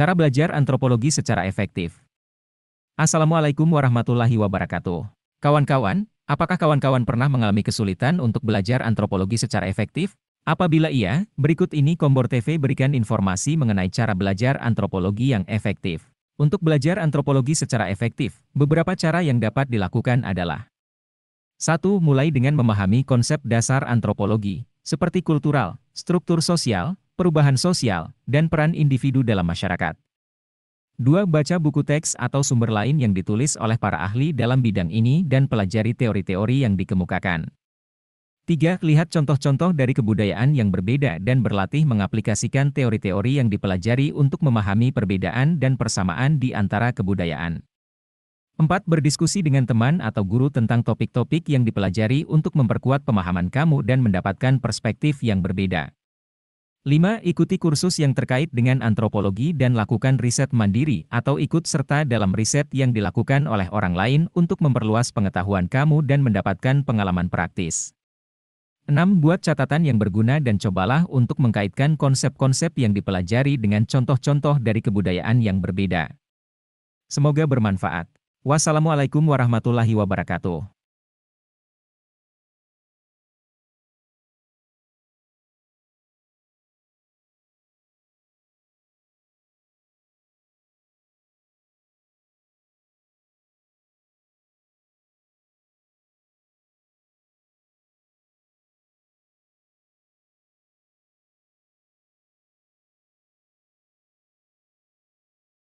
Cara belajar antropologi secara efektif. Assalamualaikum warahmatullahi wabarakatuh. Kawan-kawan, apakah kawan-kawan pernah mengalami kesulitan untuk belajar antropologi secara efektif? Apabila iya, berikut ini Kombor TV berikan informasi mengenai cara belajar antropologi yang efektif. Untuk belajar antropologi secara efektif, beberapa cara yang dapat dilakukan adalah 1. Mulai dengan memahami konsep dasar antropologi, seperti kultural, struktur sosial, perubahan sosial, dan peran individu dalam masyarakat. Dua, Baca buku teks atau sumber lain yang ditulis oleh para ahli dalam bidang ini dan pelajari teori-teori yang dikemukakan. Tiga, Lihat contoh-contoh dari kebudayaan yang berbeda dan berlatih mengaplikasikan teori-teori yang dipelajari untuk memahami perbedaan dan persamaan di antara kebudayaan. Empat, Berdiskusi dengan teman atau guru tentang topik-topik yang dipelajari untuk memperkuat pemahaman kamu dan mendapatkan perspektif yang berbeda. 5. Ikuti kursus yang terkait dengan antropologi dan lakukan riset mandiri atau ikut serta dalam riset yang dilakukan oleh orang lain untuk memperluas pengetahuan kamu dan mendapatkan pengalaman praktis. 6. Buat catatan yang berguna dan cobalah untuk mengkaitkan konsep-konsep yang dipelajari dengan contoh-contoh dari kebudayaan yang berbeda. Semoga bermanfaat. Wassalamualaikum warahmatullahi wabarakatuh.